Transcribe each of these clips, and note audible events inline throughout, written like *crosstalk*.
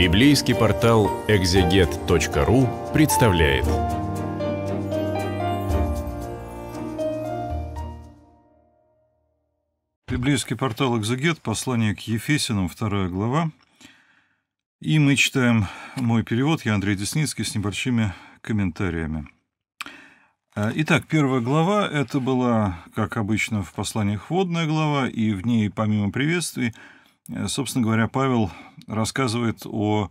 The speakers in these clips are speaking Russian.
Библейский портал экзегет.ру представляет. Библейский портал «Экзегет», послание к Ефесинам, вторая глава. И мы читаем мой перевод, я Андрей Десницкий, с небольшими комментариями. А, итак, первая глава – это была, как обычно, в посланиях вводная глава, и в ней, помимо приветствий, Э, собственно говоря, Павел рассказывает о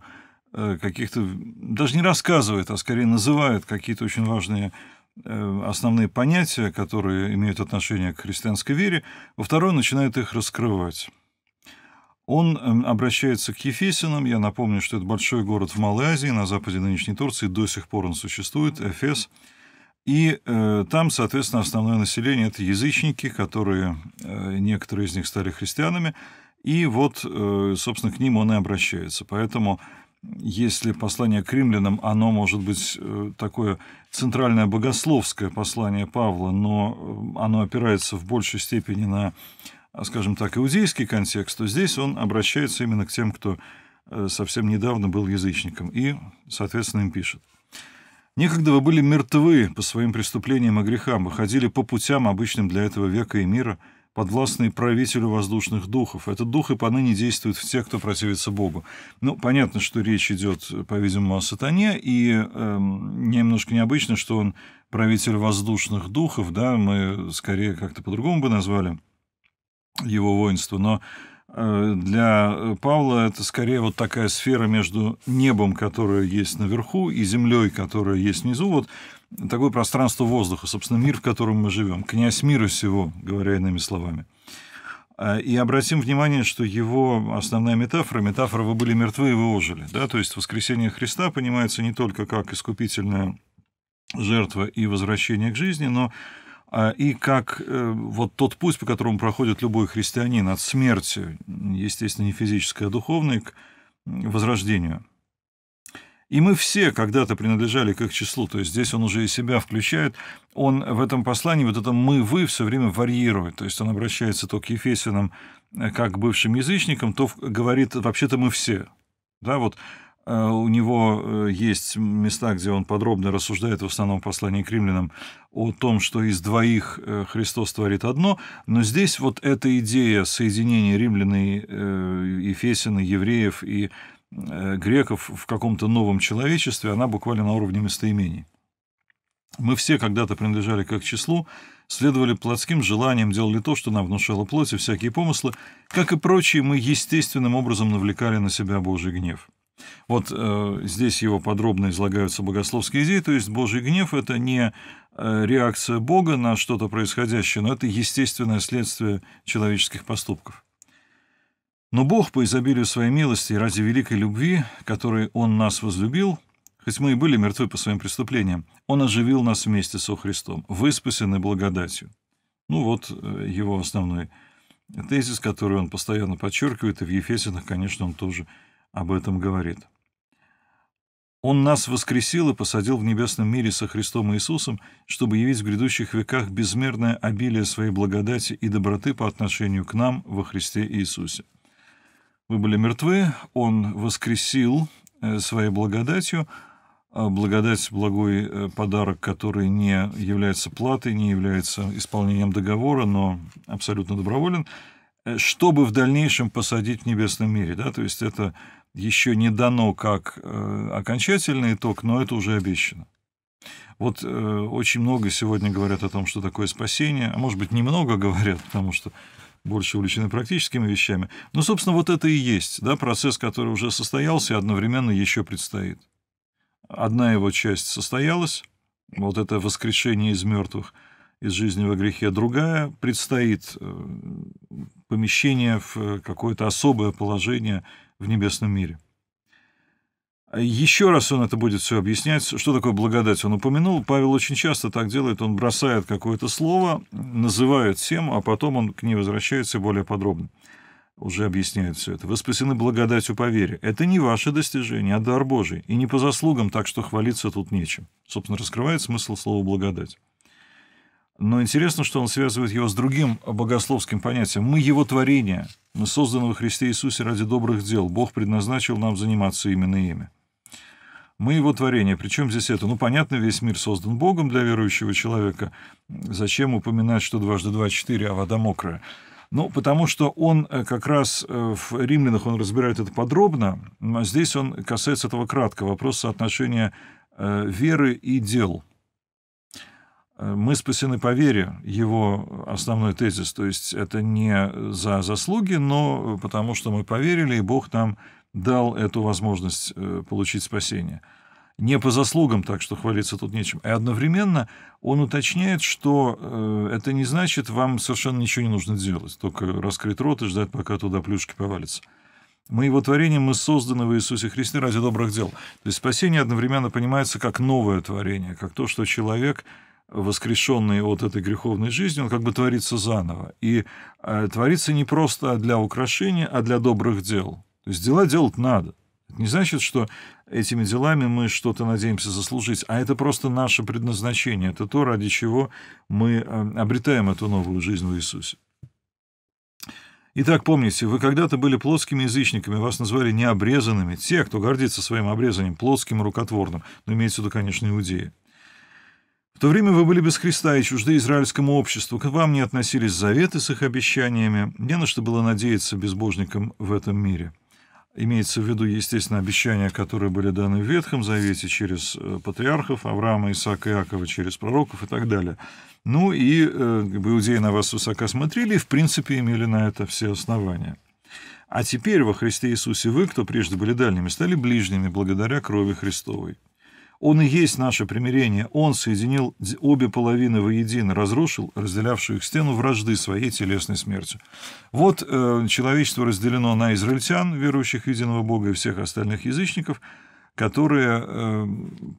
э, каких-то, даже не рассказывает, а скорее называет какие-то очень важные э, основные понятия, которые имеют отношение к христианской вере, во второй начинает их раскрывать. Он эм, обращается к Ефесинам. Я напомню, что это большой город в Малой Азии, на западе нынешней Турции. До сих пор он существует, Эфес. И э, там, соответственно, основное население – это язычники, которые, э, некоторые из них стали христианами. И вот, э, собственно, к ним он и обращается. Поэтому если послание к римлянам, оно может быть э, такое центральное богословское послание Павла, но э, оно опирается в большей степени на, скажем так, иудейский контекст, то здесь он обращается именно к тем, кто совсем недавно был язычником и, соответственно, им пишет. «Некогда вы были мертвы по своим преступлениям и грехам, вы ходили по путям, обычным для этого века и мира, — подвластные правителю воздушных духов. Этот дух и поныне действует в тех, кто противится Богу. Ну, понятно, что речь идет, по-видимому, о сатане, и э, немножко необычно, что он правитель воздушных духов, да, мы скорее как-то по-другому бы назвали его воинство, но э, для Павла это скорее вот такая сфера между небом, которое есть наверху, и землей, которая есть внизу. Вот такое пространство воздуха, собственно, мир, в котором мы живем, князь мира всего, говоря иными словами. А, и обратим внимание, что его основная метафора, метафора «вы были мертвы и вы ожили». Да? То есть воскресение Христа понимается не только как искупительная жертва и возвращение к жизни, но а, и как э, вот тот путь, по которому проходит любой христианин от смерти, естественно, не физической, а духовной, к возрождению – и мы все когда-то принадлежали к их числу, то есть здесь он уже и себя включает. Он в этом послании, вот это «мы-вы» все время варьирует, то есть он обращается то к Ефесиным э, как к бывшим язычникам, то говорит «вообще-то мы все». Да, вот э, у него э, есть места, где он подробно рассуждает в основном послании к римлянам о том, что из двоих Христос творит одно, но здесь вот эта идея соединения римлян и и евреев и Э, греков в каком-то новом человечестве, она буквально на уровне местоимений. Мы все когда-то принадлежали как числу, следовали плотским желаниям, делали то, что нам внушало плоть и всякие помыслы. Как и прочие, мы естественным образом навлекали на себя Божий гнев. Вот э, здесь его подробно излагаются богословские идеи, то есть Божий гнев – это не э, реакция Бога на что-то происходящее, но это естественное следствие человеческих поступков. Но Бог по изобилию своей милости и ради великой любви, которой Он нас возлюбил, хоть мы и были мертвы по своим преступлениям, Он оживил нас вместе со Христом, вы спасены благодатью. Ну вот э, его основной тезис, который он постоянно подчеркивает, и в Ефесинах, конечно, он тоже об этом говорит. Он нас воскресил и посадил в небесном мире со Христом Иисусом, чтобы явить в грядущих веках безмерное обилие своей благодати и доброты по отношению к нам во Христе Иисусе вы были мертвы, Он воскресил э, своей благодатью, а благодать – благой э, подарок, который не является платой, не является исполнением договора, но абсолютно доброволен, э, чтобы в дальнейшем посадить в небесном мире. Да? То есть это еще не дано как окончательный итог, но это уже обещано. Вот э, очень много сегодня говорят о том, что такое спасение, а может быть, немного *laughs* говорят, потому что больше увлечены практическими вещами. Но, ну, собственно, вот это и есть да, процесс, который уже состоялся и одновременно еще предстоит. Одна его часть состоялась, вот это воскрешение из мертвых, из жизни во грехе. Другая предстоит э, помещение в какое-то особое положение в небесном мире. Еще раз он это будет все объяснять, что такое благодать. Он упомянул, Павел очень часто так делает, он бросает какое-то слово, называет тему, а потом он к ней возвращается более подробно. Уже объясняет все это. Вы спасены благодатью по вере. Это не ваше достижение, а дар Божий. И не по заслугам, так что хвалиться тут нечем. Собственно, раскрывает смысл слова «благодать». Но интересно, что он связывает его с другим богословским понятием. Мы его творение. Мы созданы во Христе Иисусе ради добрых дел. Бог предназначил нам заниматься именно ими. Мы его творение. Причем здесь это? Ну, понятно, весь мир создан Богом для верующего человека. Зачем упоминать, что дважды два — четыре, а вода мокрая? Ну, потому что он э, как раз э, в «Римлянах» он разбирает это подробно, а здесь он касается этого кратко, вопрос соотношения э, веры и дел. Мы спасены по вере, его основной тезис. То есть это не за заслуги, но потому что мы поверили, и Бог нам дал эту возможность э, получить спасение. Не по заслугам, так что хвалиться тут нечем. И одновременно он уточняет, что э, это не значит, вам совершенно ничего не нужно делать, только раскрыть рот и ждать, пока туда плюшки повалятся. Мы его творением, мы созданы в Иисусе Христе ради добрых дел. То есть спасение одновременно понимается как новое творение, как то, что человек воскрешенный от этой греховной жизни, он как бы творится заново. И э, творится не просто для украшения, а для добрых дел. То есть дела делать надо. Это не значит, что этими делами мы что-то надеемся заслужить, а это просто наше предназначение. Это то, ради чего мы э, обретаем эту новую жизнь в Иисусе. Итак, помните, вы когда-то были плотскими язычниками, вас назвали необрезанными, те, кто гордится своим обрезанием, плотским рукотворным, но имеется в виду, конечно, иудеи. В то время вы были без Христа и чужды израильскому обществу, к вам не относились заветы с их обещаниями, не на что было надеяться безбожникам в этом мире. Имеется в виду, естественно, обещания, которые были даны в Ветхом Завете через э, патриархов Авраама, Исаака и Иакова, через пророков и так далее. Ну и э, иудеи на вас высоко смотрели и, в принципе, имели на это все основания. А теперь во Христе Иисусе вы, кто прежде были дальними, стали ближними благодаря крови Христовой. Он и есть наше примирение. Он соединил обе половины воедино, разрушил разделявшую их стену вражды своей телесной смертью. Вот э, человечество разделено на израильтян, верующих в единого Бога, и всех остальных язычников, которые э,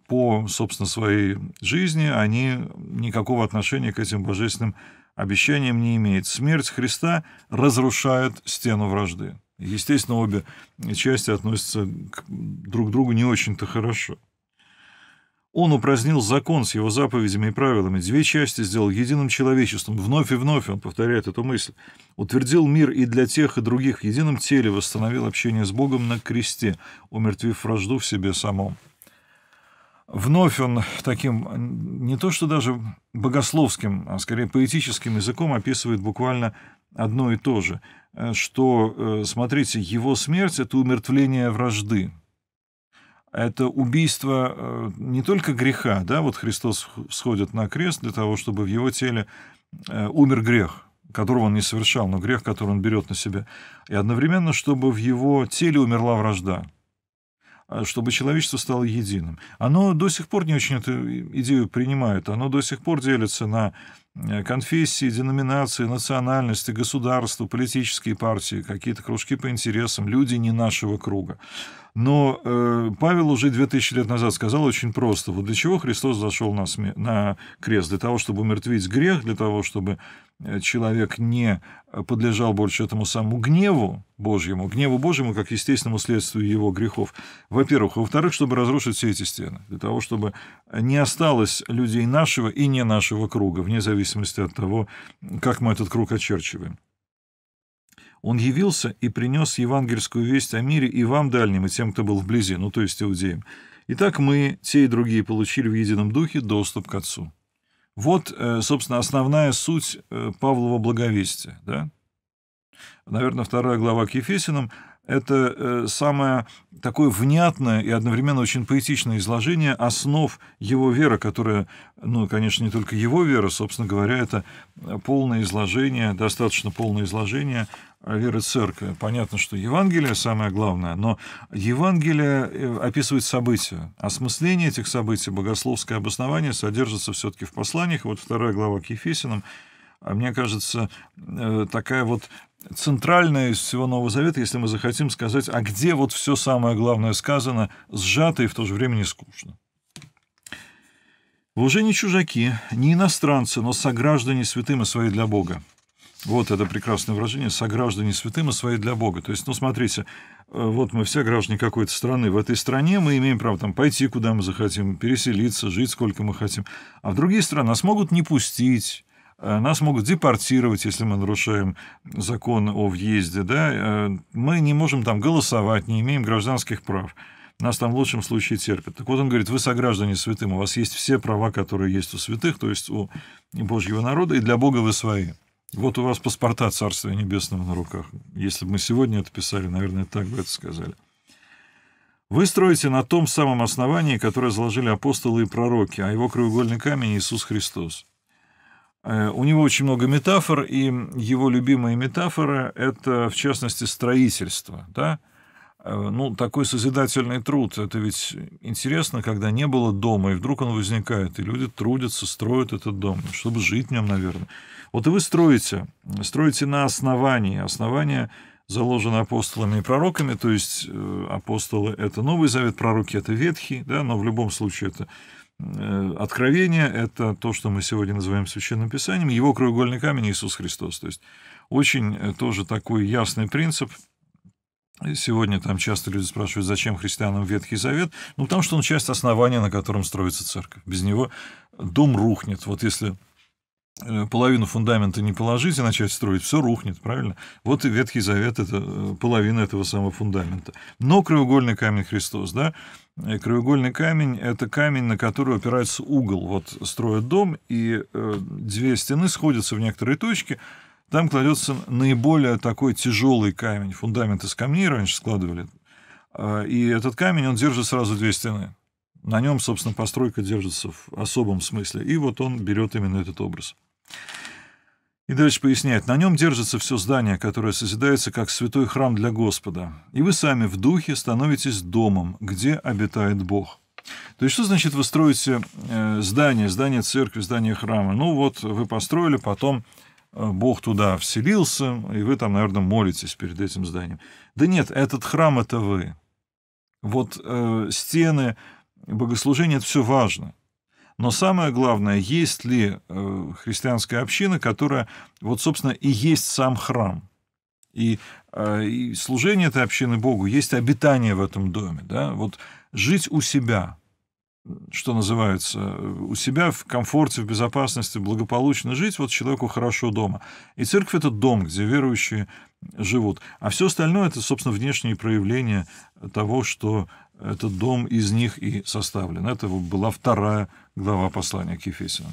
по, собственно, своей жизни, они никакого отношения к этим божественным обещаниям не имеют. Смерть Христа разрушает стену вражды. Естественно, обе части относятся к друг к другу не очень-то хорошо. Он упразднил закон с его заповедями и правилами, две части сделал единым человечеством. Вновь и вновь он повторяет эту мысль. Утвердил мир и для тех, и других в едином теле, восстановил общение с Богом на кресте, умертвив вражду в себе самом. Вновь он таким, не то что даже богословским, а скорее поэтическим языком описывает буквально одно и то же, э, что, э, смотрите, его смерть — это умертвление вражды, это убийство э, не только греха, да, вот Христос сходит на крест для того, чтобы в его теле э, умер грех, которого он не совершал, но грех, который он берет на себя, и одновременно, чтобы в его теле умерла вражда, э, чтобы человечество стало единым. Оно до сих пор не очень эту идею принимает, оно до сих пор делится на Э, конфессии, деноминации, национальности, государства, политические партии, какие-то кружки по интересам, люди не нашего круга. Но э, Павел уже 2000 лет назад сказал очень просто, вот для чего Христос зашел на, сме- на крест? Для того, чтобы умертвить грех, для того, чтобы э, человек не подлежал больше этому самому гневу Божьему, гневу Божьему как естественному следствию его грехов, во-первых. Во-вторых, чтобы разрушить все эти стены, для того, чтобы не осталось людей нашего и не нашего круга, вне зависимости зависимости от того, как мы этот круг очерчиваем. Он явился и принес евангельскую весть о мире и вам, дальним, и тем, кто был вблизи, ну, то есть иудеям. Итак, мы, те и другие, получили в едином духе доступ к Отцу. Вот, э, собственно, основная суть э, Павлова благовестия. Да? Наверное, вторая глава к Ефесиным – это э, самое такое внятное и одновременно очень поэтичное изложение основ его веры, которая, ну, конечно, не только его вера, собственно говоря, это э, полное изложение, достаточно полное изложение э, веры церкви. Понятно, что Евангелие самое главное, но Евангелие описывает события. Осмысление этих событий, богословское обоснование содержится все-таки в посланиях. Вот вторая глава к Ефесиным. А мне кажется, такая вот центральное из всего Нового Завета, если мы захотим сказать, а где вот все самое главное сказано, сжато и в то же время не скучно. Вы уже не чужаки, не иностранцы, но сограждане святым и свои для Бога. Вот это прекрасное выражение «сограждане святым и свои для Бога». То есть, ну, смотрите, э, вот мы все граждане какой-то страны. В этой стране мы имеем право там пойти, куда мы захотим, переселиться, жить, сколько мы хотим. А в другие страны нас могут не пустить, Э, нас могут депортировать, если мы нарушаем закон о въезде. Да? Э, мы не можем там голосовать, не имеем гражданских прав. Нас там в лучшем случае терпят. Так вот он говорит, вы сограждане святым, у вас есть все права, которые есть у святых, то есть у Божьего народа, и для Бога вы свои. Вот у вас паспорта Царствия Небесного на руках. Если бы мы сегодня это писали, наверное, так бы это сказали. Вы строите на том самом основании, которое заложили апостолы и пророки, а его краеугольный камень Иисус Христос. Э, у него очень много метафор, и его любимая метафора – это, в частности, строительство. Да? Э, ну, такой созидательный труд – это ведь интересно, когда не было дома, и вдруг он возникает, и люди трудятся, строят этот дом, ну, чтобы жить в нем, наверное. Вот и вы строите, строите на основании. Основание заложено апостолами и пророками, то есть э, апостолы – это Новый Завет, пророки – это Ветхий, да, но в любом случае это Э, откровение — это то, что мы сегодня называем Священным Писанием, его краеугольный камень Иисус Христос. То есть очень э, тоже такой ясный принцип. Сегодня там часто люди спрашивают, зачем христианам Ветхий Завет? Ну, потому что он часть основания, на котором строится церковь. Без него дом рухнет. Вот если Э, половину фундамента не положить и начать строить, все рухнет, правильно? Вот и Ветхий Завет – это э, половина этого самого фундамента. Но краеугольный камень Христос, да? Э, краеугольный камень – это камень, на который опирается угол. Вот строят дом, и две стены сходятся в некоторые точки. там кладется наиболее такой тяжелый камень. Фундамент из камней раньше складывали. А, и этот камень, он держит сразу две стены. На нем, собственно, постройка держится в особом смысле. И вот он берет именно этот образ. И дальше поясняет, на нем держится все здание, которое созидается как святой храм для Господа. И вы сами в духе становитесь домом, где обитает Бог. То есть что значит вы строите э, здание, здание церкви, здание храма? Ну вот вы построили, потом э, Бог туда вселился, и вы там, наверное, молитесь перед этим зданием. Да нет, этот храм — это вы. Вот э, стены, богослужение — это все важно. Но самое главное, есть ли э, христианская община, которая, вот, собственно, и есть сам храм. И, э, и служение этой общины Богу, есть обитание в этом доме. Да? Вот жить у себя, что называется, у себя в комфорте, в безопасности, благополучно жить, вот человеку хорошо дома. И церковь – это дом, где верующие живут. А все остальное – это, собственно, внешние проявления того, что этот дом из них и составлен. Это была вторая глава послания к Ефесянам.